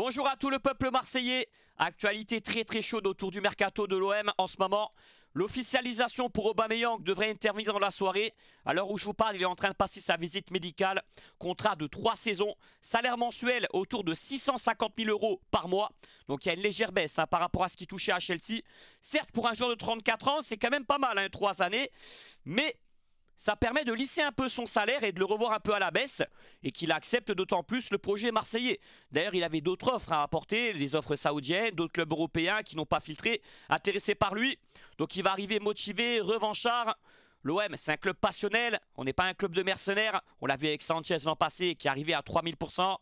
Bonjour à tout le peuple marseillais. Actualité très très chaude autour du mercato de l'OM en ce moment. L'officialisation pour Aubameyang devrait intervenir dans la soirée. À l'heure où je vous parle, il est en train de passer sa visite médicale. Contrat de 3 saisons, salaire mensuel autour de 650 000 euros par mois. Donc il y a une légère baisse hein, par rapport à ce qui touchait à Chelsea. Certes, pour un joueur de 34 ans, c'est quand même pas mal, hein, trois 3 années. Mais ça permet de lisser un peu son salaire et de le revoir un peu à la baisse, et qu'il accepte d'autant plus le projet marseillais. D'ailleurs, il avait d'autres offres à apporter, des offres saoudiennes, d'autres clubs européens qui n'ont pas filtré, intéressés par lui. Donc il va arriver motivé, revanchard. L'OM, c'est un club passionnel, on n'est pas un club de mercenaires. On l'a vu avec Sanchez l'an passé, qui est arrivé à 3000%.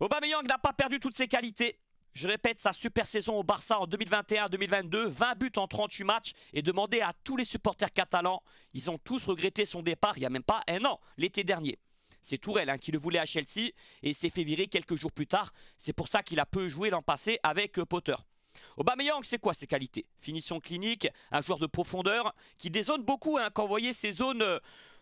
Aubameyang n'a pas perdu toutes ses qualités. Je répète, sa super saison au Barça en 2021-2022, 20 buts en 38 matchs et demander à tous les supporters catalans, ils ont tous regretté son départ il n'y a même pas un an, l'été dernier. C'est Tourelle hein, qui le voulait à Chelsea et s'est fait virer quelques jours plus tard. C'est pour ça qu'il a peu joué l'an passé avec euh, Potter. Aubameyang, c'est quoi ses qualités Finition clinique, un joueur de profondeur qui dézone beaucoup hein, quand vous voyez ces zones euh,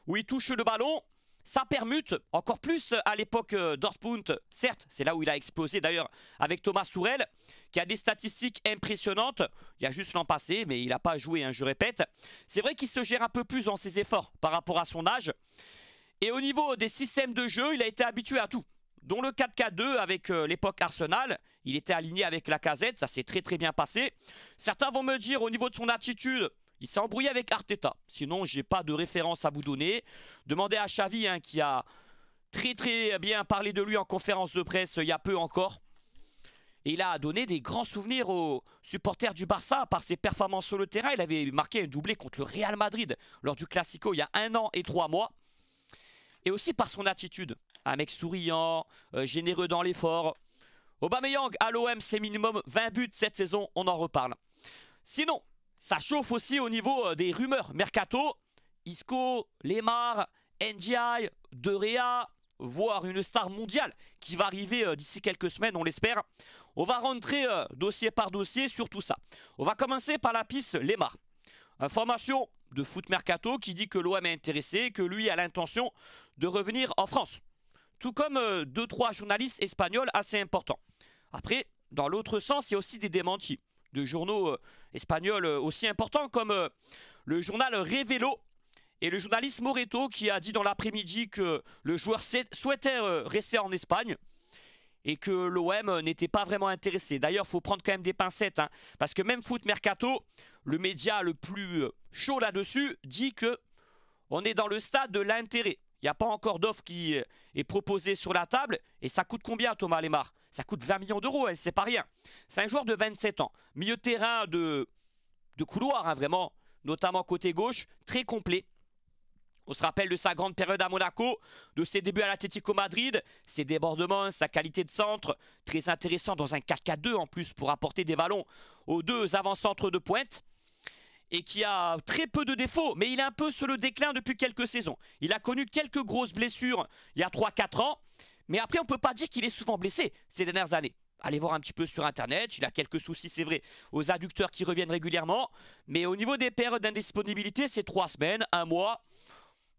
où il touche le ballon. Ça permute encore plus euh, à l'époque euh, Dortmund. Certes, c'est là où il a explosé d'ailleurs avec Thomas Sourel, qui a des statistiques impressionnantes. Il y a juste l'an passé, mais il n'a pas joué, hein, je répète. C'est vrai qu'il se gère un peu plus dans ses efforts par rapport à son âge. Et au niveau des systèmes de jeu, il a été habitué à tout. Dont le 4K2 avec euh, l'époque Arsenal. Il était aligné avec la casette, ça s'est très très bien passé. Certains vont me dire au niveau de son attitude, il s'est embrouillé avec Arteta. Sinon, j'ai pas de référence à vous donner. Demandez à Xavi hein, qui a très très bien parlé de lui en conférence de presse euh, il y a peu encore. Et il a donné des grands souvenirs aux supporters du Barça par ses performances sur le terrain. Il avait marqué un doublé contre le Real Madrid lors du Classico il y a un an et trois mois. Et aussi par son attitude. Un mec souriant, euh, généreux dans l'effort. Aubameyang à l'OM, c'est minimum 20 buts cette saison, on en reparle. Sinon, ça chauffe aussi au niveau euh, des rumeurs. Mercato, Isco, Lemar, NGI, Rea, voire une star mondiale qui va arriver euh, d'ici quelques semaines, on l'espère. On va rentrer euh, dossier par dossier sur tout ça. On va commencer par la piste Lemar. Information de Foot Mercato qui dit que l'OM est intéressé, que lui a l'intention de revenir en France. Tout comme 2-3 journalistes espagnols assez importants. Après, dans l'autre sens, il y a aussi des démentis de journaux euh, espagnols euh, aussi importants comme euh, le journal Revelo et le journaliste Moreto qui a dit dans l'après-midi que le joueur souhaitait rester en Espagne et que l'OM n'était pas vraiment intéressé. D'ailleurs, il faut prendre quand même des pincettes, hein, parce que même Foot Mercato, le média le plus chaud là-dessus, dit que on est dans le stade de l'intérêt. Il n'y a pas encore d'offre qui est proposée sur la table, et ça coûte combien Thomas Lemar ça coûte 20 millions d'euros, ne hein, c'est pas rien. C'est un joueur de 27 ans, milieu terrain de, de couloir, hein, vraiment, notamment côté gauche, très complet. On se rappelle de sa grande période à Monaco, de ses débuts à l'Atlético Madrid, ses débordements, sa qualité de centre, très intéressant dans un 4-4-2 en plus pour apporter des ballons aux deux avant-centres de pointe et qui a très peu de défauts, mais il est un peu sur le déclin depuis quelques saisons. Il a connu quelques grosses blessures il y a 3-4 ans, mais après, on ne peut pas dire qu'il est souvent blessé ces dernières années. Allez voir un petit peu sur internet, il a quelques soucis, c'est vrai, aux adducteurs qui reviennent régulièrement. Mais au niveau des périodes d'indisponibilité, c'est trois semaines, un mois,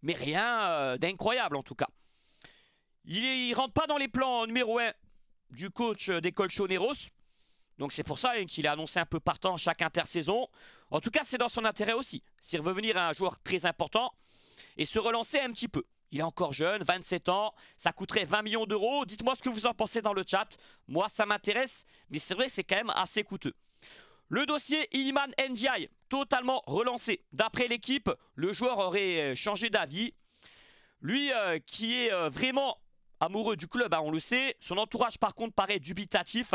mais rien euh, d'incroyable en tout cas. Il ne rentre pas dans les plans numéro un du coach euh, des Colchoneros. Donc c'est pour ça hein, qu'il a annoncé un peu partant chaque intersaison. En tout cas, c'est dans son intérêt aussi. S'il veut venir à un joueur très important et se relancer un petit peu. Il est encore jeune, 27 ans, ça coûterait 20 millions d'euros. Dites-moi ce que vous en pensez dans le chat. Moi, ça m'intéresse, mais c'est vrai, c'est quand même assez coûteux. Le dossier Iliman NGI, totalement relancé. D'après l'équipe, le joueur aurait euh, changé d'avis. Lui euh, qui est euh, vraiment amoureux du club, hein, on le sait. Son entourage, par contre, paraît dubitatif.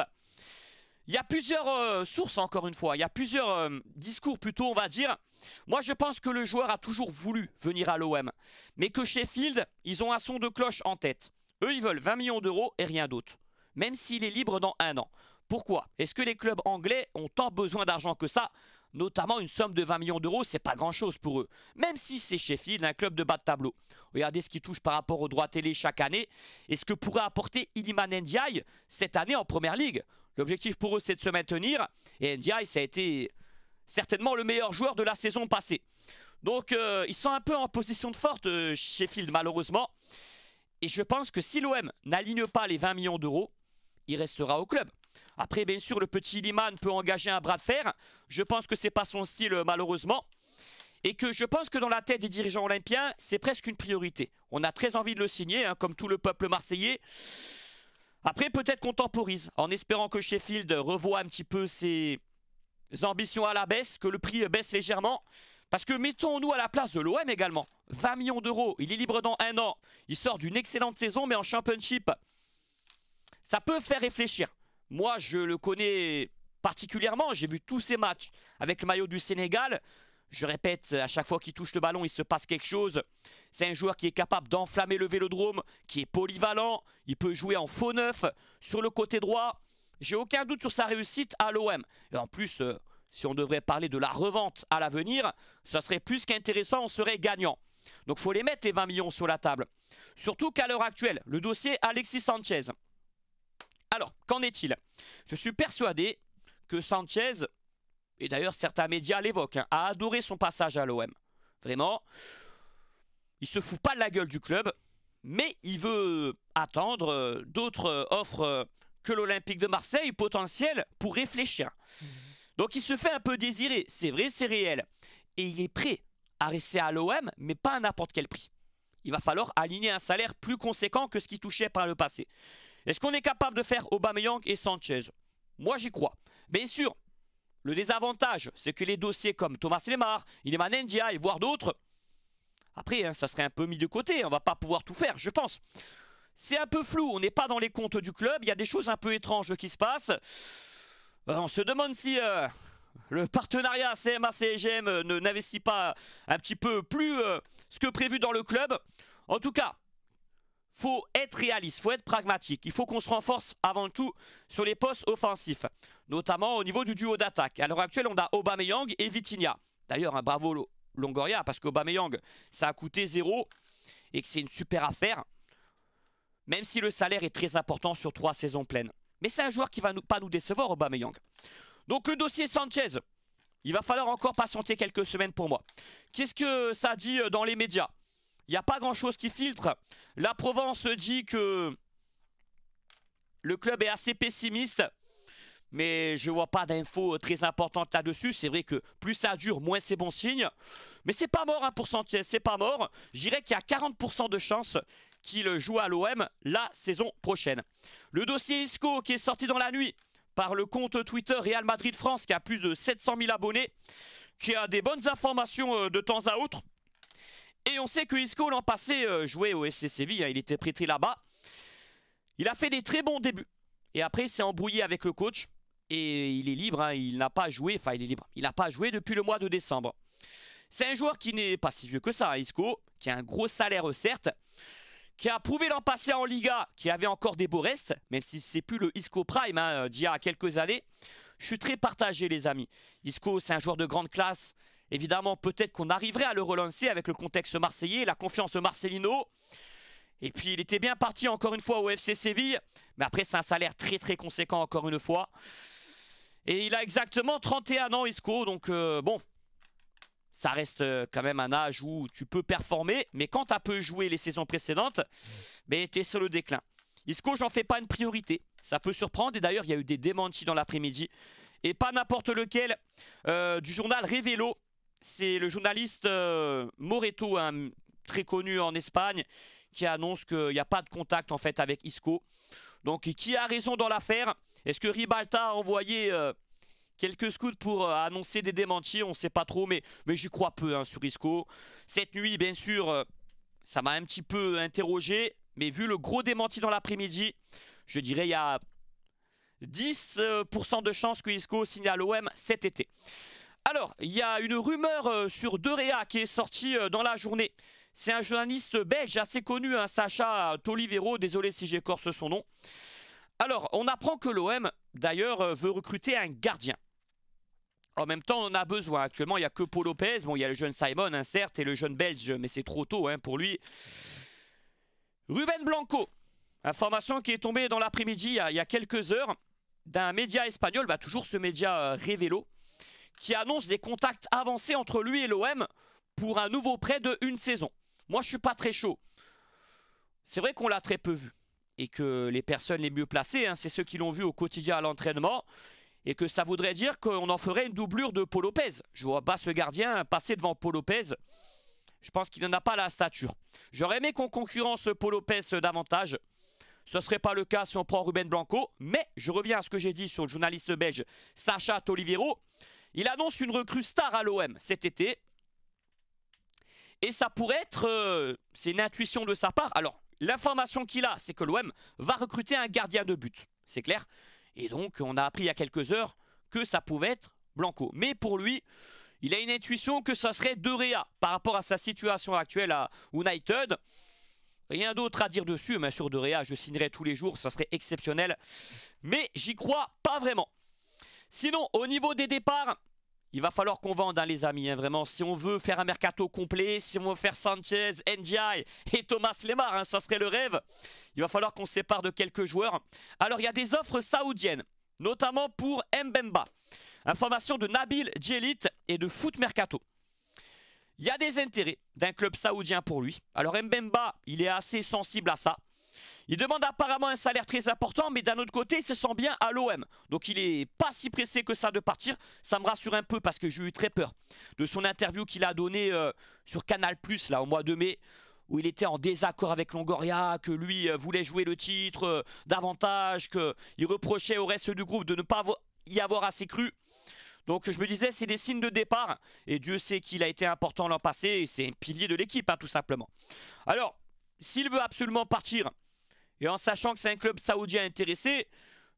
Il y a plusieurs euh, sources, encore une fois. Il y a plusieurs euh, discours, plutôt, on va dire. Moi, je pense que le joueur a toujours voulu venir à l'OM. Mais que Sheffield, ils ont un son de cloche en tête. Eux, ils veulent 20 millions d'euros et rien d'autre. Même s'il est libre dans un an. Pourquoi Est-ce que les clubs anglais ont tant besoin d'argent que ça Notamment une somme de 20 millions d'euros, c'est pas grand-chose pour eux. Même si c'est Sheffield, un club de bas de tableau. Regardez ce qui touche par rapport aux droits télé chaque année et ce que pourrait apporter Iliman Ndiaye cette année en Première Ligue. L'objectif pour eux, c'est de se maintenir. Et Ndiaye, ça a été certainement le meilleur joueur de la saison passée. Donc, euh, ils sont un peu en position de forte, euh, chez Field, malheureusement. Et je pense que si l'OM n'aligne pas les 20 millions d'euros, il restera au club. Après, bien sûr, le petit Liman peut engager un bras de fer. Je pense que ce n'est pas son style, malheureusement. Et que je pense que dans la tête des dirigeants olympiens, c'est presque une priorité. On a très envie de le signer, hein, comme tout le peuple marseillais. Après, peut-être qu'on temporise, en espérant que Sheffield revoie un petit peu ses ambitions à la baisse, que le prix baisse légèrement. Parce que mettons-nous à la place de l'OM également. 20 millions d'euros, il est libre dans un an. Il sort d'une excellente saison, mais en championship, ça peut faire réfléchir. Moi, je le connais particulièrement. J'ai vu tous ses matchs avec le maillot du Sénégal. Je répète, à chaque fois qu'il touche le ballon, il se passe quelque chose. C'est un joueur qui est capable d'enflammer le vélodrome, qui est polyvalent. Il peut jouer en faux neuf sur le côté droit. J'ai aucun doute sur sa réussite à l'OM. Et en plus, euh, si on devrait parler de la revente à l'avenir, ça serait plus qu'intéressant, on serait gagnant. Donc il faut les mettre les 20 millions sur la table. Surtout qu'à l'heure actuelle, le dossier Alexis Sanchez. Alors, qu'en est-il Je suis persuadé que Sanchez, et d'ailleurs certains médias l'évoquent, hein, a adoré son passage à l'OM. Vraiment, il se fout pas de la gueule du club, mais il veut attendre euh, d'autres euh, offres euh, que l'Olympique de Marseille potentielles pour réfléchir. Mhm. Donc il se fait un peu désirer, c'est vrai, c'est réel. Et il est prêt à rester à l'OM, mais pas à n'importe quel prix. Il va falloir aligner un salaire plus conséquent que ce qui touchait par le passé. Est-ce qu'on est capable de faire Aubameyang et Sanchez Moi j'y crois. Bien sûr, le désavantage, c'est que les dossiers comme Thomas Lemar, Ileman Ndia et voire d'autres, après, hein, ça serait un peu mis de côté, on va pas pouvoir tout faire, je pense. C'est un peu flou, on n'est pas dans les comptes du club, il y a des choses un peu étranges qui se passent. Euh, on se demande si euh, le partenariat CMA-CGM euh, n'investit pas un petit peu plus ce que prévu dans le club. En tout cas, faut être réaliste, faut être pragmatique. Il faut qu'on se renforce avant tout sur les postes offensifs, notamment au niveau du duo d'attaque. À l'heure actuelle, on a Aubameyang et Vitinha. D'ailleurs, un bravo Longoria, parce qu'Aubameyang, ça a coûté zéro et que c'est une super affaire, même si le salaire est très important sur trois saisons pleines. Mais c'est un joueur qui va pas nous décevoir, Aubameyang. Donc le dossier Sanchez, il va falloir encore patienter quelques semaines pour moi. Qu'est-ce que ça dit euh, dans les médias il n'y a pas grand-chose qui filtre. La Provence dit que le club est assez pessimiste. Mais je vois pas d'infos très importantes là-dessus. C'est vrai que plus ça dure, moins c'est bon signe. Mais c'est pas mort hein, pour c'est pas mort. Je dirais qu'il y a 40% de chance qu'il joue à l'OM la saison prochaine. Le dossier Isco qui est sorti dans la nuit par le compte Twitter Real Madrid France qui a plus de 700 000 abonnés, qui a des bonnes informations euh, de temps à autre. Et on sait que Isco l'an passé euh, jouait au SC Séville, hein, il était prêté là-bas. Il a fait des très bons débuts. Et après, il s'est embrouillé avec le coach. Et il est libre, hein, il n'a pas joué, enfin il est libre, il n'a pas joué depuis le mois de décembre. C'est un joueur qui n'est pas si vieux que ça, hein, Isco, qui a un gros salaire certes, qui a prouvé l'an passé en Liga, qui avait encore des beaux restes, même si c'est plus le Isco Prime d'il y a quelques années. Je suis très partagé les amis. Isco, c'est un joueur de grande classe, Évidemment, peut-être qu'on arriverait à le relancer avec le contexte marseillais, la confiance de Marcelino. Et puis, il était bien parti encore une fois au FC Séville. Mais après, c'est un salaire très très conséquent encore une fois. Et il a exactement 31 ans, Isco. Donc, euh, bon, ça reste euh, quand même un âge où tu peux performer. Mais quand tu as peu joué les saisons précédentes, mais ben, tu es sur le déclin. Isco, j'en fais pas une priorité. Ça peut surprendre. Et d'ailleurs, il y a eu des démentis dans l'après-midi. Et pas n'importe lequel euh, du journal Révélo c'est le journaliste euh, Moreto, très connu en Espagne, qui annonce qu'il n'y a pas de contact en fait avec Isco. Donc qui a raison dans l'affaire Est-ce que Ribalta a envoyé euh, quelques scouts pour euh, annoncer des démentis On ne sait pas trop, mais, mais j'y crois peu hein, sur Isco. Cette nuit, bien sûr, ça m'a un petit peu interrogé, mais vu le gros démenti dans l'après-midi, je dirais il y a 10% de chances que Isco signe à l'OM cet été. Alors, il y a une rumeur euh, sur Derea qui est sortie euh, dans la journée. C'est un journaliste belge assez connu, un hein, Sacha Tolivero, désolé si j'écorce son nom. Alors, on apprend que l'OM, d'ailleurs, euh, veut recruter un gardien. En même temps, on en a besoin. Actuellement, il n'y a que Paul Lopez. Bon, il y a le jeune Simon, hein, certes, et le jeune Belge, mais c'est trop tôt hein, pour lui. Ruben Blanco, information qui est tombée dans l'après-midi il, y a quelques heures d'un média espagnol, bah, toujours ce média Révélo, qui annonce des contacts avancés entre lui et l'OM pour un nouveau prêt de une saison. Moi, je suis pas très chaud. C'est vrai qu'on l'a très peu vu et que les personnes les mieux placées, hein, c'est ceux qui l'ont vu au quotidien à l'entraînement, et que ça voudrait dire qu'on en ferait une doublure de Paul Lopez. Je vois pas ce gardien passer devant Paul Lopez. Je pense qu'il n'en a pas la stature. J'aurais aimé qu'on concurrence Paul Lopez davantage. Ce ne serait pas le cas si on prend Ruben Blanco. Mais je reviens à ce que j'ai dit sur le journaliste belge Sacha Tolivero. Il annonce une recrue star à l'OM cet été. Et ça pourrait être... Euh, c'est une intuition de sa part. Alors, l'information qu'il a, c'est que l'OM va recruter un gardien de but. C'est clair. Et donc, on a appris il y a quelques heures que ça pouvait être Blanco. Mais pour lui, il a une intuition que ça serait De Réa par rapport à sa situation actuelle à United. Rien d'autre à dire dessus. Bien sûr, De Réa, je signerai tous les jours. Ça serait exceptionnel. Mais j'y crois pas vraiment. Sinon, au niveau des départs, il va falloir qu'on vende, hein, les amis. Hein, vraiment, si on veut faire un mercato complet, si on veut faire Sanchez, Ndiaye et Thomas Lemar, hein, ça serait le rêve. Il va falloir qu'on sépare de quelques joueurs. Alors, il y a des offres saoudiennes, notamment pour Mbemba. Information de Nabil Djelit et de Foot Mercato. Il y a des intérêts d'un club saoudien pour lui. Alors Mbemba, il est assez sensible à ça. Il demande apparemment un salaire très important, mais d'un autre côté, il se sent bien à l'OM. Donc il est pas si pressé que ça de partir. Ça me rassure un peu parce que j'ai eu très peur de son interview qu'il a donné euh, sur Canal+, là au mois de mai, où il était en désaccord avec Longoria, que lui euh, voulait jouer le titre euh, davantage, davantage, qu'il reprochait au reste du groupe de ne pas y avoir assez cru. Donc je me disais, c'est des signes de départ. Et Dieu sait qu'il a été important l'an passé. c'est un pilier de l'équipe, hein, tout simplement. Alors, s'il veut absolument partir, et en sachant que c'est un club saoudien intéressé,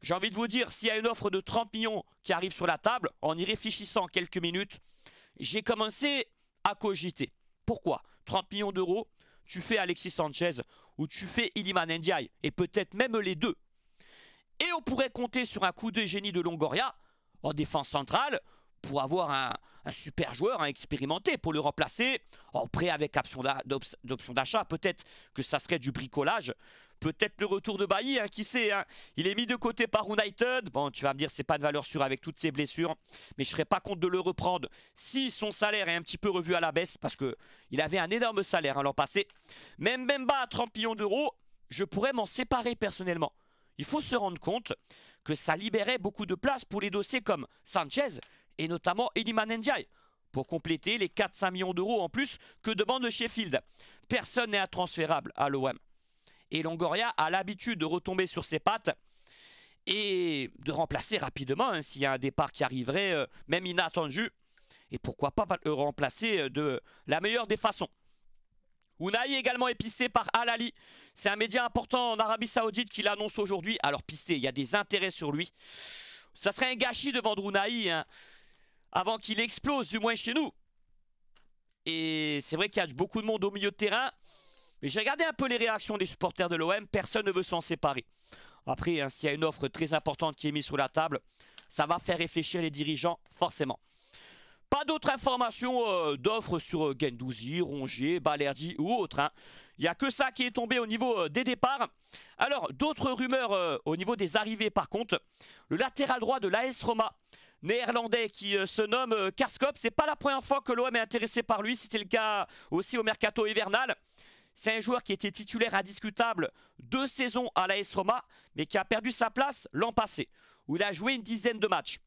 j'ai envie de vous dire, s'il y a une offre de 30 millions qui arrive sur la table, en y réfléchissant quelques minutes, j'ai commencé à cogiter. Pourquoi 30 millions d'euros, tu fais Alexis Sanchez ou tu fais Iliman Ndiaye, et peut-être même les deux. Et on pourrait compter sur un coup de génie de Longoria en défense centrale pour avoir un, super joueur à expérimenté, pour le remplacer en prêt avec option d'achat. Peut-être que ça serait du bricolage Peut-être le retour de Bailly, hein, qui sait. Hein. Il est mis de côté par United. Bon, tu vas me dire, c'est pas de valeur sûre avec toutes ses blessures. Mais je serais pas contre de le reprendre si son salaire est un petit peu revu à la baisse. Parce que il avait un énorme salaire à hein, l'an passé. Même bas à 30 millions d'euros, je pourrais m'en séparer personnellement. Il faut se rendre compte que ça libérait beaucoup de place pour les dossiers comme Sanchez et notamment Eliman Ndiaye pour compléter les 4-5 millions d'euros en plus que demande Sheffield. Personne n'est intransférable à l'OM. Et Longoria a l'habitude de retomber sur ses pattes et de remplacer rapidement hein, s'il y a un départ qui arriverait, euh, même inattendu. Et pourquoi pas le euh, remplacer euh, de la meilleure des façons. Ounaï également est pisté par Al-Ali. C'est un média important en Arabie Saoudite qui l'annonce aujourd'hui. Alors pisté, il y a des intérêts sur lui. Ça serait un gâchis de vendre Unai hein, avant qu'il explose, du moins chez nous. Et c'est vrai qu'il y a beaucoup de monde au milieu de terrain. Mais j'ai regardé un peu les réactions des supporters de l'OM, personne ne veut s'en séparer. Après, hein, s'il y a une offre très importante qui est mise sur la table, ça va faire réfléchir les dirigeants, forcément. Pas d'autres informations euh, d'offres sur euh, Gendouzi, Rongier, Balerdi ou autres. Hein. Il y n'y a que ça qui est tombé au niveau euh, des départs. Alors, d'autres rumeurs euh, au niveau des arrivées par contre. Le latéral droit de l'AS Roma, néerlandais qui se nomme Karskop. C'est pas la première fois que l'OM est intéressé par lui. C'était le cas aussi au mercato hivernal. C'est un joueur qui était titulaire indiscutable deux saisons à l'AS Roma, mais qui a perdu sa place l'an passé, où il a joué une dizaine de matchs.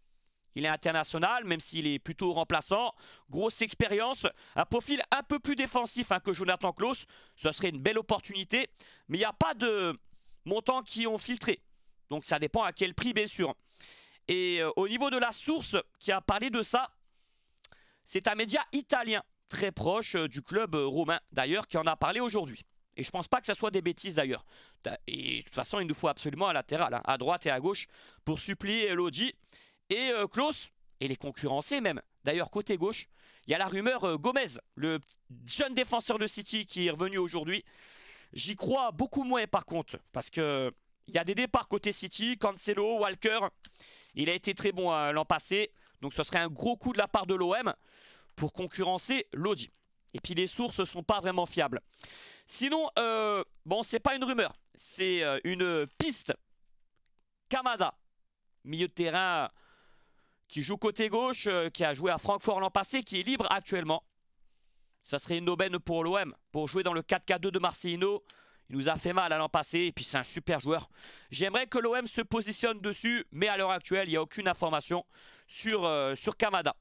Il est international, même s'il est plutôt remplaçant. Grosse expérience, un profil un peu plus défensif hein, que Jonathan Klaus. Ce serait une belle opportunité, mais il n'y a pas de montants qui ont filtré. Donc ça dépend à quel prix, bien sûr. Et euh, au niveau de la source qui a parlé de ça, c'est un média italien très proche euh, du club euh, romain, d'ailleurs, qui en a parlé aujourd'hui. Et je pense pas que ce soit des bêtises d'ailleurs. Et de toute façon, il nous faut absolument à latéral, hein, à droite et à gauche, pour supplier Elodie et euh, et les concurrencer même. D'ailleurs, côté gauche, il y a la rumeur Gomez, le jeune défenseur de City qui est revenu aujourd'hui. J'y crois beaucoup moins par contre, parce que il y a des départs côté City, Cancelo, Walker. Il a été très bon l'an passé, donc ce serait un gros coup de la part de l'OM pour concurrencer l'Audi. Et puis les sources ne sont pas vraiment fiables. Sinon, euh, bon, c'est pas une rumeur, c'est euh, une piste. Kamada, milieu de terrain qui joue côté gauche, euh, qui a joué à Francfort l'an passé, qui est libre actuellement. Ça serait une aubaine pour l'OM, pour jouer dans le 4-4-2 de Marcelino. Il nous a fait mal l'an passé, et puis c'est un super joueur. J'aimerais que l'OM se positionne dessus, mais à l'heure actuelle, il n'y a aucune information sur, sur Kamada.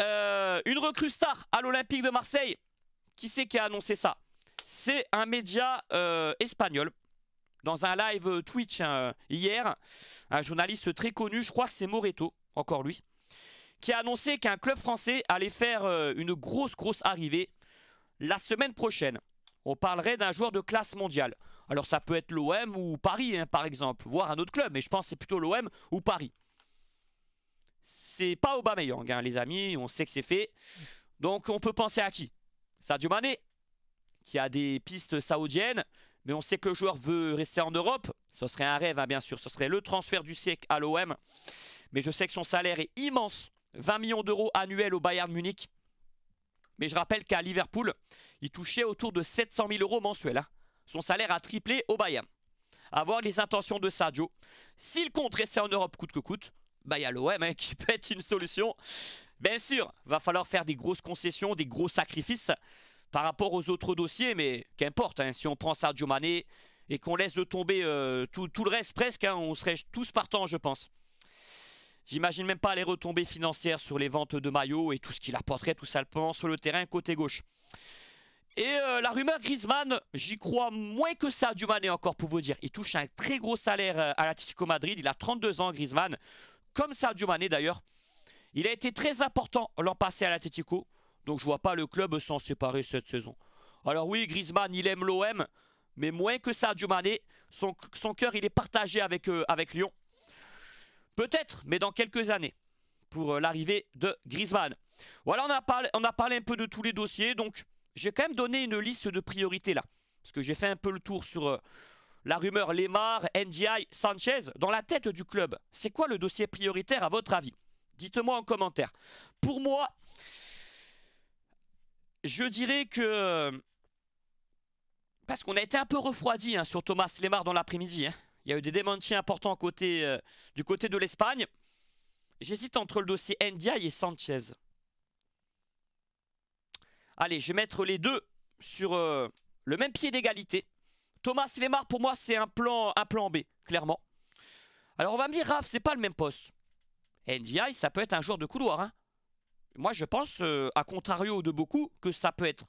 Euh, une recrue star à l'Olympique de Marseille. Qui c'est qui a annoncé ça C'est un média euh, espagnol. Dans un live Twitch hein, hier, un journaliste très connu, je crois que c'est Moreto, encore lui, qui a annoncé qu'un club français allait faire euh, une grosse, grosse arrivée la semaine prochaine. On parlerait d'un joueur de classe mondiale. Alors ça peut être l'OM ou Paris, hein, par exemple, voire un autre club, mais je pense que c'est plutôt l'OM ou Paris c'est pas Aubameyang, hein, les amis. On sait que c'est fait. Donc, on peut penser à qui Sadio Mané, qui a des pistes saoudiennes. Mais on sait que le joueur veut rester en Europe. Ce serait un rêve, hein, bien sûr. Ce serait le transfert du siècle à l'OM. Mais je sais que son salaire est immense. 20 millions d'euros annuels au Bayern Munich. Mais je rappelle qu'à Liverpool, il touchait autour de 700 000 euros mensuels. Hein. Son salaire a triplé au Bayern. Avoir les intentions de Sadio. S'il compte rester en Europe coûte que coûte, bah il y a l'OM hein, qui peut être une solution. Bien sûr, va falloir faire des grosses concessions, des gros sacrifices par rapport aux autres dossiers, mais qu'importe, hein, si on prend Sergio Mané et qu'on laisse tomber euh, tout, tout, le reste presque, hein, on serait tous partants, je pense. J'imagine même pas les retombées financières sur les ventes de maillots et tout ce qu'il apporterait tout simplement sur le terrain côté gauche. Et euh, la rumeur Griezmann, j'y crois moins que ça du encore pour vous dire. Il touche un très gros salaire euh, à l'Atlético Madrid, il a 32 ans Griezmann comme Sadio Mané d'ailleurs. Il a été très important l'an passé à l'Atletico, donc je vois pas le club s'en séparer cette saison. Alors oui, Griezmann, il aime l'OM, mais moins que Sadio Mané. Son, cœur, il est partagé avec, euh, avec Lyon. Peut-être, mais dans quelques années, pour euh, l'arrivée de Griezmann. Voilà, on a, parlé, un peu de tous les dossiers, donc j'ai quand même donné une liste de priorités là, parce que j'ai fait un peu le tour sur... Euh, la rumeur Lemar, NDI, Sanchez, dans la tête du club. C'est quoi le dossier prioritaire à votre avis Dites-moi en commentaire. Pour moi, je dirais que... Parce qu'on a été un peu refroidi hein, sur Thomas Lemar dans l'après-midi. Hein. Il y a eu des démentis importants euh, du côté de l'Espagne. J'hésite entre le dossier NDI et Sanchez. Allez, je vais mettre les deux sur euh, le même pied d'égalité. Thomas Lemar, pour moi, c'est un plan, B, clairement. Alors, on va me dire, Raph, c'est pas le même poste. NGI, ça peut être un joueur de couloir. Hein. Moi, je pense, euh, à contrario de beaucoup, que ça peut être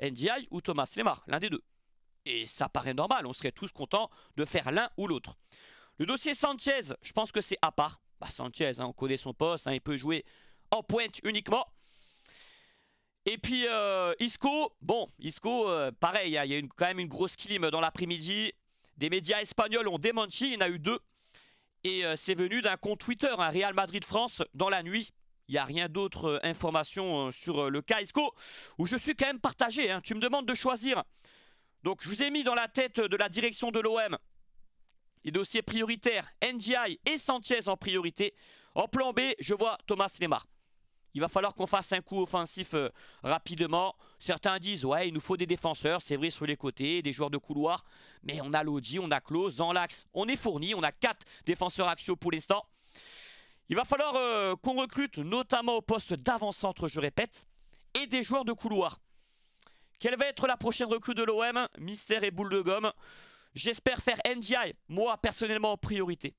NDI ou Thomas Lemar, l'un des deux. Et ça paraît normal, on serait tous contents de faire l'un ou l'autre. Le dossier Sanchez, je pense que c'est à part. Bah Sanchez, hein, on connaît son poste, hein, il peut jouer en pointe uniquement. Et puis euh, Isco, bon, Isco, euh, pareil, hein, il y a quand même une grosse clim dans l'après-midi. Des médias espagnols ont démenti, il y en a eu deux. Et euh, c'est venu d'un compte Twitter, un Real Madrid France, dans la nuit. Il n'y a rien d'autre information sur le cas Isco, où je suis quand même partagé. Hein. tu me demandes de choisir. Donc je vous ai mis dans la tête de la direction de l'OM les dossiers prioritaires, NGI et Sanchez en priorité. En plan B, je vois Thomas Lemar. Il va falloir qu'on fasse un coup offensif euh, rapidement. Certains disent, ouais, il nous faut des défenseurs, c'est vrai, sur les côtés, des joueurs de couloir. Mais on a Lodi, on a Klaus, dans l'axe, on est fourni. On a quatre défenseurs axiaux pour l'instant. Il va falloir euh, qu'on recrute, notamment au poste d'avant-centre, je répète, et des joueurs de couloir. Quelle va être la prochaine recrue de l'OM Mystère et boule de gomme. J'espère faire NDI, moi personnellement en priorité.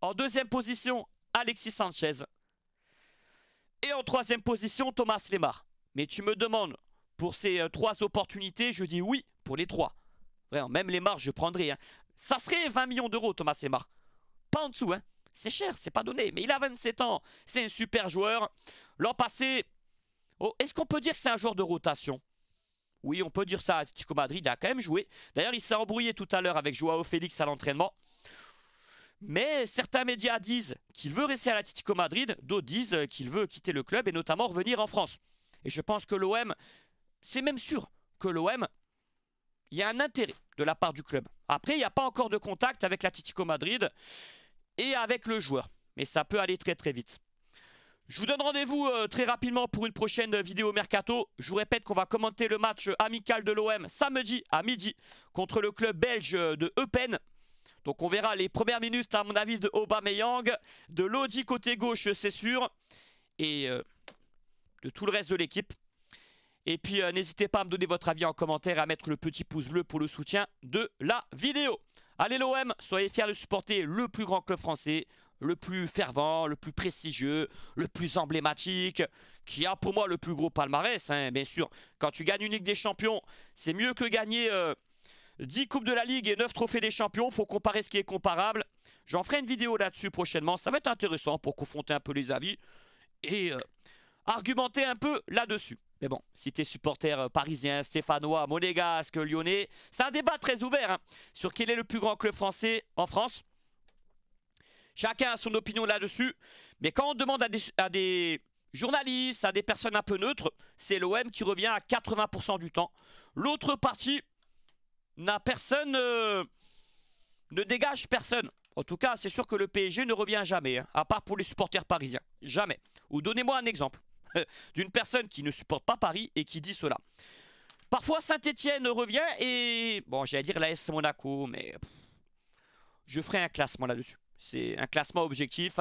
En deuxième position, Alexis Sanchez. Et en troisième position, Thomas Lemar. Mais tu me demandes, pour ces euh, trois opportunités, je dis oui pour les trois. Vraiment, même Lemar, je prendrais. Hein. Ça serait 20 millions d'euros, Thomas Lemar. Pas en dessous, hein. C'est cher, c'est pas donné. Mais il a 27 ans. C'est un super joueur. L'an passé, oh, est-ce qu'on peut dire que c'est un joueur de rotation Oui, on peut dire ça. Tico Madrid a quand même joué. D'ailleurs, il s'est embrouillé tout à l'heure avec Joao Félix à l'entraînement. Mais certains médias disent qu'il veut rester à Titico Madrid, d'autres disent qu'il veut quitter le club et notamment revenir en France. Et je pense que l'OM, c'est même sûr que l'OM, il y a un intérêt de la part du club. Après, il n'y a pas encore de contact avec Titico Madrid et avec le joueur. Mais ça peut aller très très vite. Je vous donne rendez-vous euh, très rapidement pour une prochaine vidéo Mercato. Je vous répète qu'on va commenter le match amical de l'OM samedi à midi contre le club belge de Eupen. Donc on verra les premières minutes, à mon avis, de Aubameyang. De l'Audi côté gauche, c'est sûr. Et euh, de tout le reste de l'équipe. Et puis euh, n'hésitez pas à me donner votre avis en commentaire et à mettre le petit pouce bleu pour le soutien de la vidéo. Allez l'OM, soyez fiers de supporter le plus grand club français, le plus fervent, le plus prestigieux, le plus emblématique, qui a pour moi le plus gros palmarès, hein. bien sûr. Quand tu gagnes une Ligue des Champions, c'est mieux que gagner... Euh, 10 Coupes de la Ligue et 9 Trophées des Champions. faut comparer ce qui est comparable. J'en ferai une vidéo là-dessus prochainement. Ça va être intéressant pour confronter un peu les avis et euh, argumenter un peu là-dessus. Mais bon, si t'es supporter euh, parisien, stéphanois, monégasque, lyonnais, c'est un débat très ouvert hein, sur quel est le plus grand club français en France. Chacun a son opinion là-dessus. Mais quand on demande à des journalistes, à des personnes un peu neutres, c'est l'OM qui revient à 80% du temps. L'autre partie, n'a personne, euh, ne dégage personne. En tout cas, c'est sûr que le PSG ne revient jamais, hein, à part pour les supporters parisiens. Jamais. Ou donnez-moi un exemple d'une personne qui ne supporte pas Paris et qui dit cela. Parfois, Saint-Etienne revient et... Bon, j'allais dire la S Monaco, mais... je ferai un classement là-dessus. C'est un classement objectif.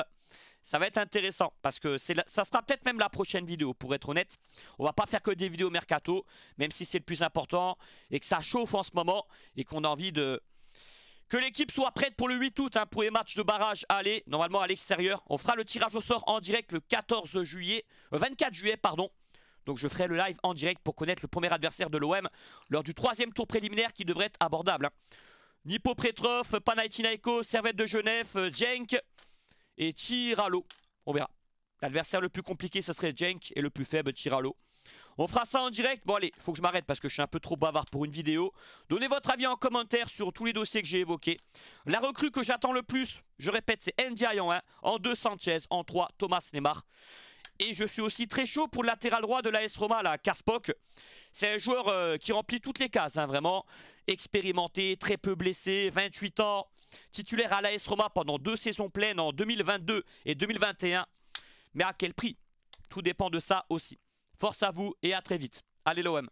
Ça va être intéressant parce que ça sera peut-être même la prochaine vidéo pour être honnête. On va pas faire que des vidéos mercato, même si c'est le plus important et que ça chauffe en ce moment et qu'on a envie de... Que l'équipe soit prête pour le 8 août hein, pour les matchs de barrage aller, normalement à l'extérieur. On fera le tirage au sort en direct le 14 juillet, 24 euh, juillet pardon. Donc je ferai le live en direct pour connaître le premier adversaire de l'OM lors du troisième tour préliminaire qui devrait être abordable. Hein. Nippo Pretroff, Pretrov, Panaitinaiko, Servette de Genève, Jenk, euh, et Tiralo. On verra. L'adversaire le plus compliqué, ça serait Jenk et le plus faible, Tiralo. On fera ça en direct. Bon allez, faut que je m'arrête parce que je suis un peu trop bavard pour une vidéo. Donnez votre avis en commentaire sur tous les dossiers que j'ai évoqués. La recrue que j'attends le plus, je répète, c'est Ndiaye en 1, en 2 Sanchez, en 3 Thomas Neymar. Et je suis aussi très chaud pour le latéral droit de l'AS Roma, la Karspok. C'est un joueur euh, qui remplit toutes les cases, hein, vraiment. Expérimenté, très peu blessé, 28 ans, Titulaire à l'AS Roma pendant deux saisons pleines en 2022 et 2021. Mais à quel prix Tout dépend de ça aussi. Force à vous et à très vite. Allez l'OM